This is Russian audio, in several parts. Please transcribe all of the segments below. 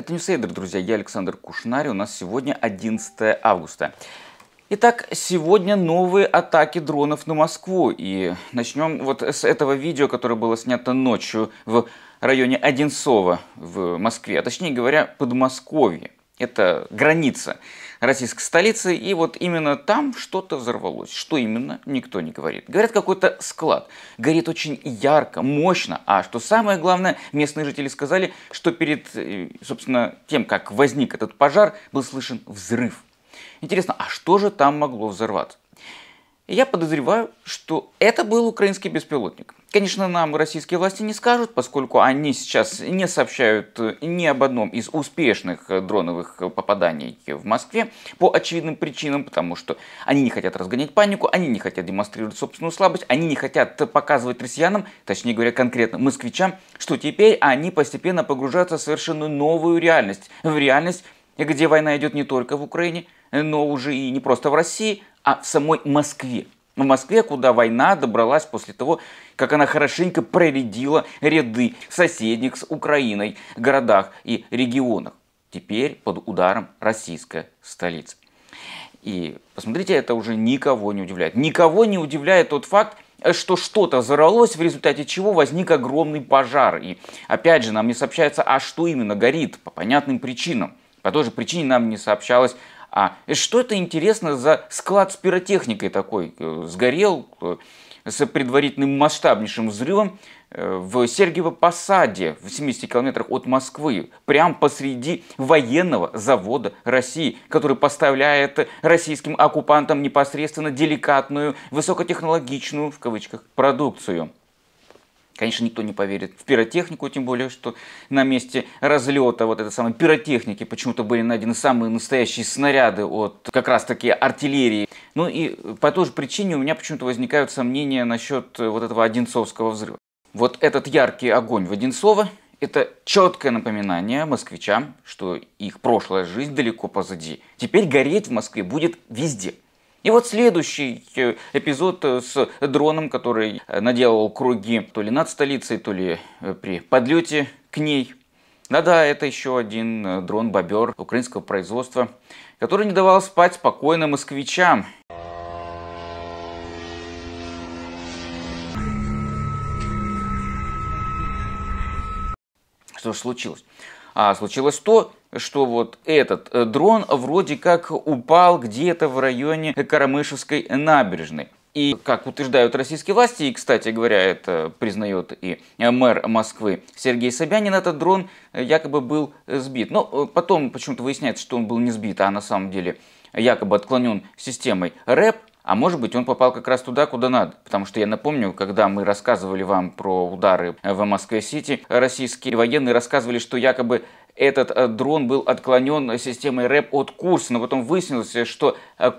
Это Ньюсейдер, друзья. Я Александр Кушнарь. У нас сегодня 11 августа. Итак, сегодня новые атаки дронов на Москву. И начнем вот с этого видео, которое было снято ночью в районе Одинцова в Москве, а точнее говоря, Подмосковье. Это граница российской столицы, и вот именно там что-то взорвалось. Что именно, никто не говорит. Говорят, какой-то склад. Горит очень ярко, мощно, а что самое главное, местные жители сказали, что перед, э, собственно, тем, как возник этот пожар, был слышен взрыв. Интересно, а что же там могло взорваться? я подозреваю, что это был украинский беспилотник. Конечно, нам российские власти не скажут, поскольку они сейчас не сообщают ни об одном из успешных дроновых попаданий в Москве по очевидным причинам, потому что они не хотят разгонять панику, они не хотят демонстрировать собственную слабость, они не хотят показывать россиянам, точнее говоря, конкретно москвичам, что теперь они постепенно погружаются в совершенно новую реальность, в реальность, где война идет не только в Украине, но уже и не просто в России, а в самой Москве. В Москве, куда война добралась после того, как она хорошенько проредила ряды соседних с Украиной городах и регионах. Теперь под ударом российская столица. И посмотрите, это уже никого не удивляет. Никого не удивляет тот факт, что что-то взорвалось, в результате чего возник огромный пожар. И опять же, нам не сообщается, а что именно горит, по понятным причинам. По той же причине нам не сообщалось а э, что это интересно за склад с пиротехникой такой? Э, сгорел э, с предварительным масштабнейшим взрывом в Сергиево Посаде, в 70 километрах от Москвы, прямо посреди военного завода России, который поставляет российским оккупантам непосредственно деликатную, высокотехнологичную, в кавычках, продукцию. Конечно, никто не поверит в пиротехнику, тем более, что на месте разлета вот этой самой пиротехники почему-то были найдены самые настоящие снаряды от как раз-таки артиллерии. Ну и по той же причине у меня почему-то возникают сомнения насчет э, вот этого Одинцовского взрыва. Вот этот яркий огонь в Одинцово – это четкое напоминание москвичам, что их прошлая жизнь далеко позади. Теперь гореть в Москве будет везде – и вот следующий э, эпизод э, с дроном, который э, наделал круги то ли над столицей, то ли при подлете к ней. Да-да, это еще один дрон-бобер украинского производства, который не давал спать спокойно москвичам. Что же случилось? А случилось то, что вот этот э, дрон вроде как упал где-то в районе Карамышевской набережной. И, как утверждают российские власти, и, кстати говоря, это признает и э, мэр Москвы Сергей Собянин, этот дрон э, якобы был сбит. Но потом почему-то выясняется, что он был не сбит, а на самом деле якобы отклонен системой РЭП, а может быть он попал как раз туда, куда надо. Потому что я напомню, когда мы рассказывали вам про удары в Москве-Сити, российские военные рассказывали, что якобы этот э, дрон был отклонен э, системой РЭП от курса, но потом выяснилось, э, что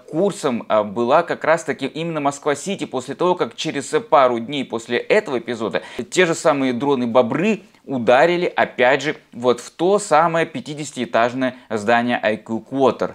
курсом была как раз-таки именно Москва-Сити после того, как через пару дней после этого эпизода те же самые дроны «Бобры» ударили, опять же, вот в то самое 50-этажное здание IQ Quarter.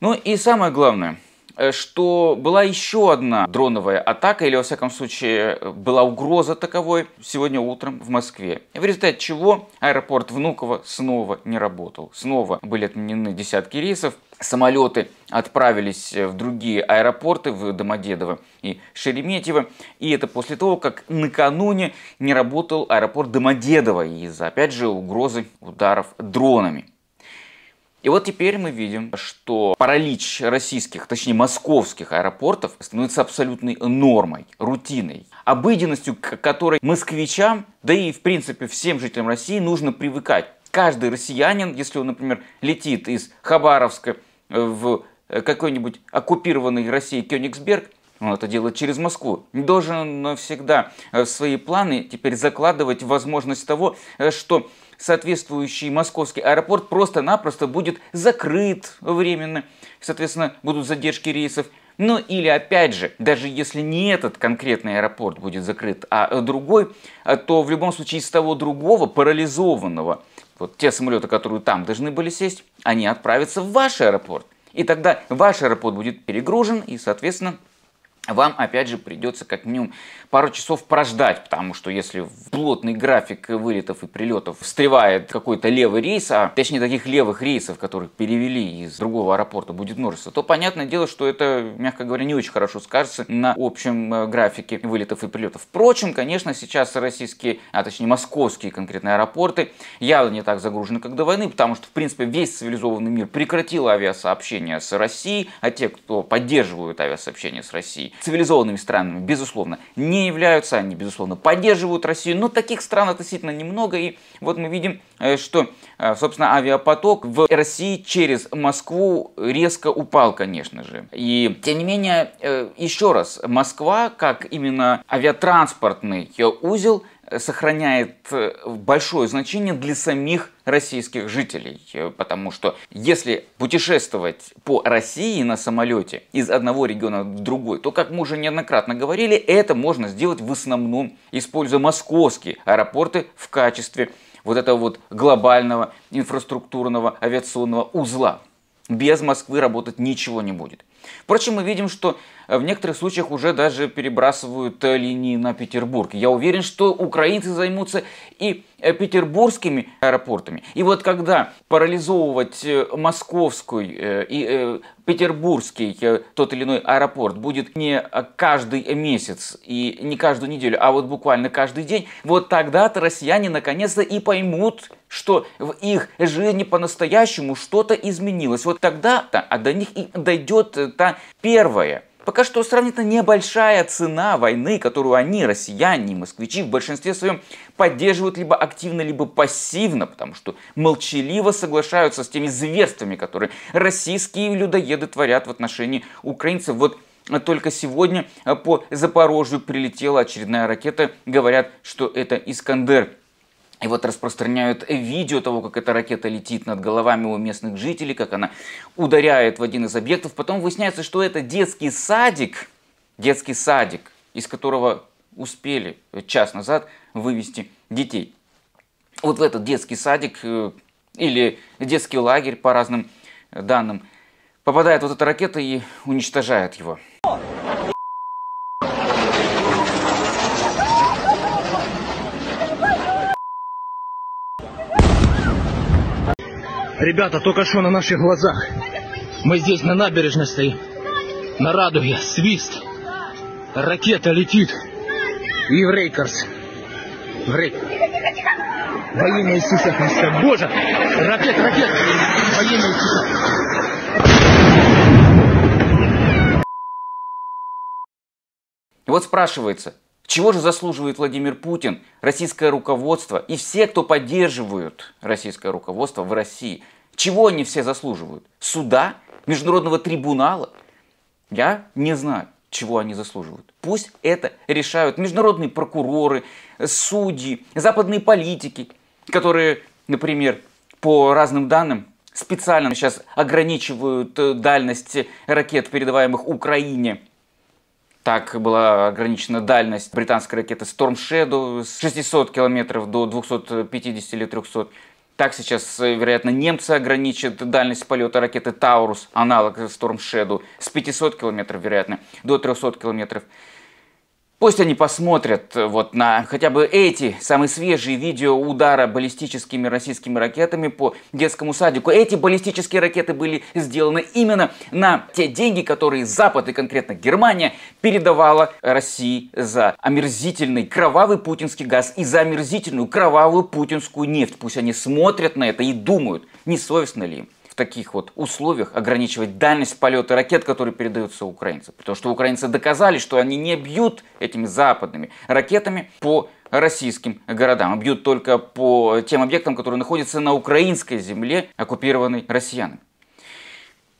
Ну и самое главное – Э, что была еще одна дроновая атака, или во всяком случае была угроза таковой сегодня утром в Москве. В результате чего аэропорт Внуково снова не работал. Снова были отменены десятки рейсов, самолеты отправились в другие аэропорты, в Домодедово и Шереметьево. И это после того, как накануне не работал аэропорт Домодедово из-за, опять же, угрозы ударов дронами. И вот теперь мы видим, что паралич российских, точнее московских аэропортов становится абсолютной нормой, рутиной, обыденностью, к которой москвичам, да и в принципе всем жителям России нужно привыкать. Каждый россиянин, если он, например, летит из Хабаровска э, в э, какой-нибудь оккупированный Россией Кёнигсберг, он это делает через Москву. Должен навсегда в э, свои планы теперь закладывать возможность того, что соответствующий московский аэропорт просто-напросто будет закрыт временно. Соответственно, будут задержки рейсов. Ну или опять же, даже если не этот конкретный аэропорт будет закрыт, а другой, то в любом случае из того другого парализованного, вот те самолеты, которые там должны были сесть, они отправятся в ваш аэропорт. И тогда ваш аэропорт будет перегружен и, соответственно, вам, опять же, придется как минимум пару часов прождать, потому что если в плотный график вылетов и прилетов встревает какой-то левый рейс, а точнее таких левых рейсов, которых перевели из другого аэропорта, будет множество, то понятное дело, что это, мягко говоря, не очень хорошо скажется на общем э, графике вылетов и прилетов. Впрочем, конечно, сейчас российские, а точнее московские конкретные аэропорты явно не так загружены, как до войны, потому что, в принципе, весь цивилизованный мир прекратил авиасообщение с Россией, а те, кто поддерживают авиасообщение с Россией, цивилизованными странами, безусловно, не являются, они, безусловно, поддерживают Россию, но таких стран относительно немного, и вот мы видим, э, что, э, собственно, авиапоток в России через Москву резко упал, конечно же. И, тем не менее, э, еще раз, Москва, как именно авиатранспортный узел – сохраняет э, большое значение для самих российских жителей, э, потому что если путешествовать по России на самолете из одного региона в другой, то, как мы уже неоднократно говорили, это можно сделать в основном, используя московские аэропорты в качестве вот этого вот глобального инфраструктурного авиационного узла. Без Москвы работать ничего не будет. Впрочем, мы видим, что э, в некоторых случаях уже даже перебрасывают э, линии на Петербург. Я уверен, что украинцы займутся и э, петербургскими аэропортами. И вот когда парализовывать московскую и петербургский тот или иной аэропорт будет не каждый месяц и не каждую неделю, а вот буквально каждый день, вот тогда-то россияне наконец-то и поймут, что в их жизни по-настоящему что-то изменилось. Вот тогда-то до них и дойдет та первая Пока что сравнительно небольшая цена войны, которую они, россияне и москвичи, в большинстве своем поддерживают либо активно, либо пассивно, потому что молчаливо соглашаются с теми зверствами, которые российские людоеды творят в отношении украинцев. Вот только сегодня э, по Запорожью прилетела очередная ракета. Говорят, что это «Искандер». И вот распространяют видео того, как эта ракета летит над головами у местных жителей, как она ударяет в один из объектов. Потом выясняется, что это детский садик, детский садик, из которого успели час назад вывести детей. Вот в этот детский садик э, или детский лагерь, по разным данным, попадает вот эта ракета и уничтожает его. Ребята, только что на наших глазах. Мы здесь на набережной стоим. На радуге. Свист. Ракета летит. И в Рейкерс. В Рейкерс. Во имя Иисуса Христа. Боже! Ракет, ракет! Во имя Иисуса. вот спрашивается, чего же заслуживает Владимир Путин, российское руководство и все, кто поддерживают российское руководство в России – чего они все заслуживают? Суда? Международного трибунала? Я не знаю, чего они заслуживают. Пусть это решают международные прокуроры, судьи, западные политики, которые, например, по разным данным, специально сейчас ограничивают э, дальность ракет, передаваемых Украине. Так была ограничена дальность британской ракеты Storm Shadow с 600 километров до 250 или 300 так сейчас, э, вероятно, немцы ограничат дальность полета ракеты «Таурус», аналог Storm с 500 километров, вероятно, до 300 километров. Пусть они посмотрят э, вот на хотя бы эти самые свежие видео удара баллистическими российскими ракетами по детскому садику. Эти баллистические ракеты были сделаны именно на те деньги, которые Запад и конкретно Германия передавала России за омерзительный кровавый путинский газ и за омерзительную кровавую путинскую нефть. Пусть они смотрят на это и думают, не несовестно ли им таких вот условиях ограничивать дальность полета ракет, которые передаются украинцам. Потому что украинцы доказали, что они не бьют этими западными ракетами по российским городам. А бьют только по тем объектам, которые находятся на украинской земле, оккупированной россиянами.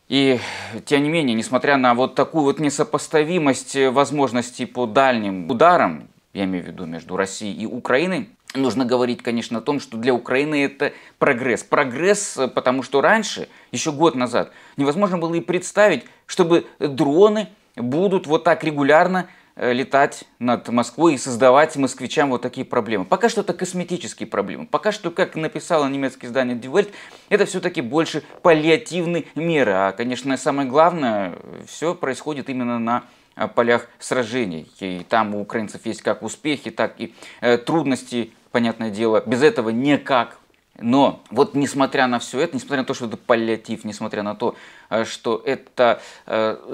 И тем не менее, несмотря на вот такую вот несопоставимость возможностей по дальним ударам, я имею в виду между Россией и Украиной, нужно говорить, конечно, о том, что для Украины это прогресс. Прогресс, э, потому что раньше, еще год назад, невозможно было и представить, чтобы дроны будут вот так регулярно э, летать над Москвой и создавать москвичам вот такие проблемы. Пока что это косметические проблемы. Пока что, как написало немецкое издание Die Welt, это все-таки больше паллиативные меры. А, конечно, самое главное, все происходит именно на Э, полях сражений. И там у украинцев есть как успехи, так и э, трудности, понятное дело. Без этого никак. Но вот несмотря на все это, несмотря на то, что это паллиатив, несмотря на то, э, что это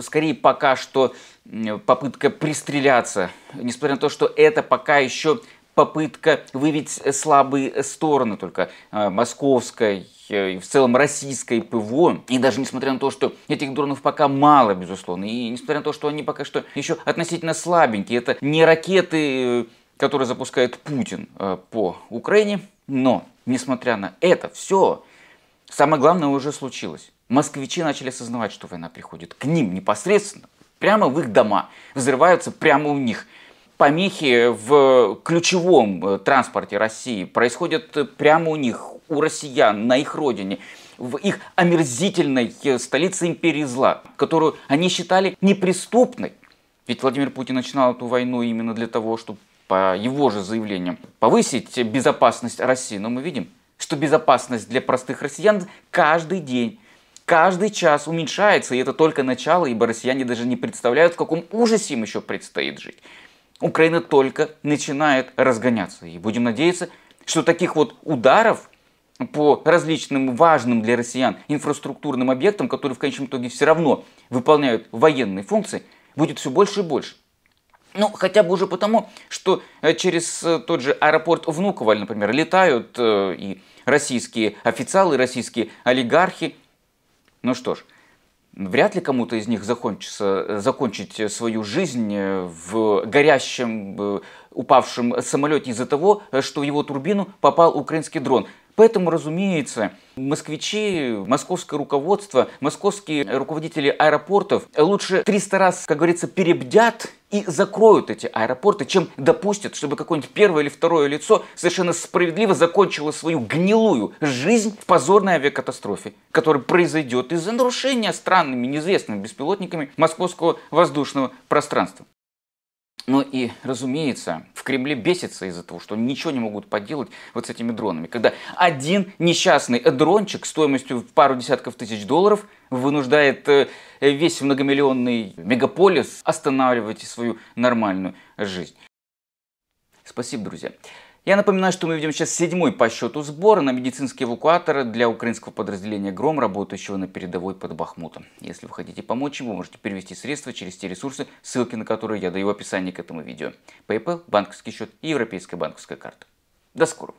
скорее пока что попытка пристреляться, несмотря на то, что это пока еще попытка выявить слабые стороны только московской Э, и в целом российское ПВО. И даже несмотря на то, что этих дронов пока мало, безусловно, и несмотря на то, что они пока что еще относительно слабенькие, это не ракеты, э, которые запускает Путин э, по Украине, но, несмотря на это все, самое главное уже случилось. Москвичи начали осознавать, что война приходит к ним непосредственно, прямо в их дома, взрываются прямо у них помехи в ключевом транспорте России происходят прямо у них у россиян на их родине, в их омерзительной э, столице империи зла, которую они считали неприступной. Ведь Владимир Путин начинал эту войну именно для того, чтобы по его же заявлениям повысить безопасность России. Но мы видим, что безопасность для простых россиян каждый день каждый час уменьшается, и это только начало, ибо россияне даже не представляют, в каком ужасе им еще предстоит жить. Украина только начинает разгоняться, и будем надеяться, что таких вот ударов по различным важным для россиян инфраструктурным объектам, которые в конечном итоге все равно выполняют военные функции, будет все больше и больше. Ну, хотя бы уже потому, что э, через э, тот же аэропорт Внуково, например, летают э, и российские официалы, и российские олигархи. Ну что ж, вряд ли кому-то из них закончится, закончить свою жизнь в горящем, упавшем самолете из-за того, что в его турбину попал украинский дрон – Поэтому, разумеется, москвичи, московское руководство, московские руководители аэропортов лучше 300 раз, как говорится, перебдят и закроют эти аэропорты, чем допустят, чтобы какое-нибудь первое или второе лицо совершенно справедливо закончило свою гнилую жизнь в позорной авиакатастрофе, которая произойдет из-за нарушения странными неизвестными беспилотниками московского воздушного пространства. Ну и, разумеется, в Кремле бесится из-за того, что ничего не могут поделать вот с этими дронами. Когда один несчастный дрончик стоимостью в пару десятков тысяч долларов вынуждает э, весь многомиллионный мегаполис останавливать свою нормальную жизнь. Спасибо, друзья. Я напоминаю, что мы ведем сейчас седьмой по счету сбор на медицинские эвакуаторы для украинского подразделения «Гром», работающего на передовой под Бахмутом. Если вы хотите помочь ему, можете перевести средства через те ресурсы, ссылки на которые я даю в описании к этому видео. PayPal, банковский счет и европейская банковская карта. До скорого!